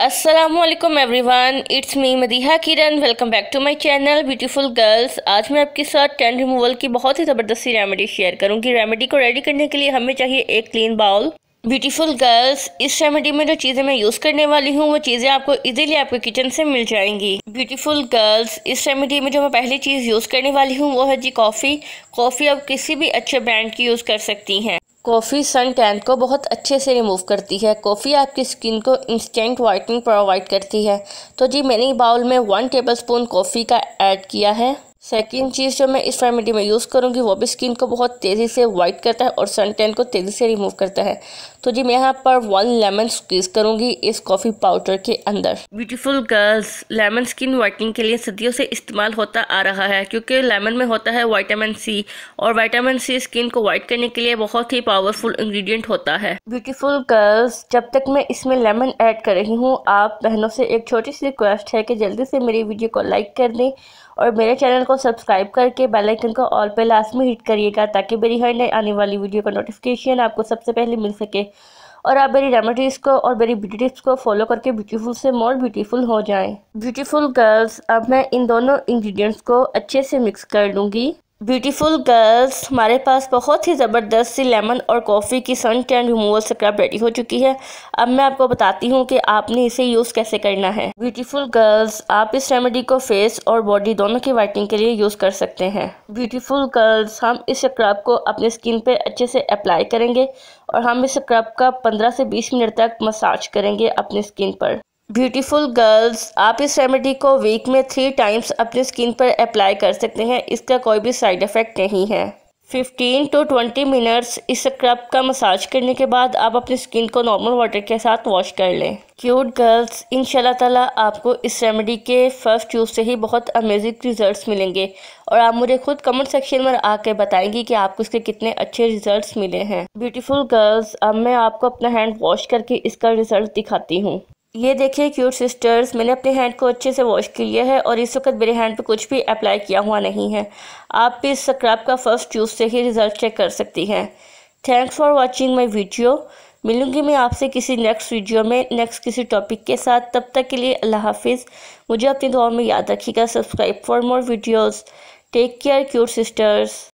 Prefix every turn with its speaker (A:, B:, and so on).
A: असलम वन it's me Madiha Kiran welcome back to my channel beautiful girls आज मैं आपके साथ टेन रिमूवल की बहुत ही ज़बरदस्ती रेमेडी शेयर करूंगी रेमेडी को रेडी करने के लिए हमें चाहिए एक क्लीन बाउल ब्यूटीफुल गर्ल्स इस रेमेडी में जो चीज़ें मैं यूज़ करने वाली हूँ वो चीज़ें आपको इजीली आपके किचन से मिल जाएंगी ब्यूटीफुल गर्ल्स इस रेमेडी में जो मैं पहली चीज़ यूज़ करने वाली हूँ वो है जी कॉफ़ी कॉफ़ी आप किसी भी अच्छे ब्रांड की यूज़ कर सकती हैं कॉफ़ी सन टैन को बहुत अच्छे से रिमूव करती है कॉफ़ी आपकी स्किन को इंस्टेंट वाइटनिंग प्रोवाइड करती है तो जी मैंने बाउल में वन टेबलस्पून कॉफ़ी का ऐड किया है सेकेंड चीज़ जो मैं इस रेमेडी में यूज़ करूँगी वो भी स्किन को बहुत तेज़ी से वाइट करता है और सन टैन को तेज़ी से रिमूव करता है तो जी मैं यहाँ पर वन लेमन स्क्वीज करूँगी इस कॉफ़ी पाउडर के अंदर beautiful girls lemon skin whitening के लिए सदियों से इस्तेमाल होता आ रहा है क्योंकि लेमन में होता है वाइटामिन सी और वाइटामिन सी स्किन को वाइट करने के लिए बहुत ही पावरफुल इन्ग्रीडियंट होता है ब्यूटीफुल गर्ल्स जब तक मैं इसमें लेमन ऐड कर रही हूँ आप बहनों से एक छोटी सी रिक्वेस्ट है कि जल्दी से मेरी वीडियो को लाइक कर दें और मेरे चैनल को सब्सक्राइब करके बेल आइकन को ऑल पे लास्ट में हिट करिएगा ताकि मेरी हर नई आने वाली वीडियो का नोटिफिकेशन आपको सबसे पहले मिल सके और आप मेरी रेमेडीज़ को और मेरी ब्यूटी टिप्स को फॉलो करके ब्यूटीफुल से मोर ब्यूटीफुल हो जाएं ब्यूटीफुल गर्ल्स अब मैं इन दोनों इंग्रेडिएंट्स को अच्छे से मिक्स कर लूँगी ब्यूटीफुल गर्ल्स हमारे पास बहुत ही ज़बरदस्त सी लेमन और कॉफ़ी की sun tan removal scrub ready हो चुकी है अब मैं आपको बताती हूँ कि आपने इसे यूज़ कैसे करना है ब्यूटीफुल गर्ल्स आप इस रेमेडी को फेस और बॉडी दोनों की वाइटनिंग के लिए यूज़ कर सकते हैं ब्यूटीफुल गर्ल्स हम इस स्क्रब को अपने स्किन पर अच्छे से अप्लाई करेंगे और हम इस स्क्रब का पंद्रह से बीस मिनट तक मसाज करेंगे अपनी स्किन पर ब्यूटीफुल गर्ल्स आप इस रेमेडी को वीक में थ्री टाइम्स अपनी स्किन पर अप्लाई कर सकते हैं इसका कोई भी साइड इफ़ेक्ट नहीं है फिफ्टीन टू ट्वेंटी मिनट्स इस स्क्रब का मसाज करने के बाद आप अपनी स्किन को नॉर्मल वाटर के साथ वॉश कर लें क्यूट गर्ल्स इन ताला आपको इस रेमेडी के फर्स्ट यूज़ से ही बहुत अमेजिंग रिजल्ट्स मिलेंगे और आप मुझे खुद कमेंट सेक्शन में आके बताएंगी कि आपको इसके कितने अच्छे रिजल्ट्स मिले हैं ब्यूटीफुल गर्ल्स अब मैं आपको अपना हैंड वॉश करके इसका रिजल्ट दिखाती हूँ ये देखिए क्यूट सिस्टर्स मैंने अपने हैंड को अच्छे से वॉश लिया है और इस वक्त मेरे हैंड पे कुछ भी अप्लाई किया हुआ नहीं है आप भी इस स्क्रब का फर्स्ट यूज़ से ही रिज़ल्ट चेक कर सकती हैं thanks for watching my video मिलूंगी मैं आपसे किसी नेक्स्ट वीडियो में नेक्स्ट किसी टॉपिक के साथ तब तक के लिए अल्लाह हाफिज़ मुझे अपनी दुआ में याद रखिएगा subscribe for more videos take care cute sisters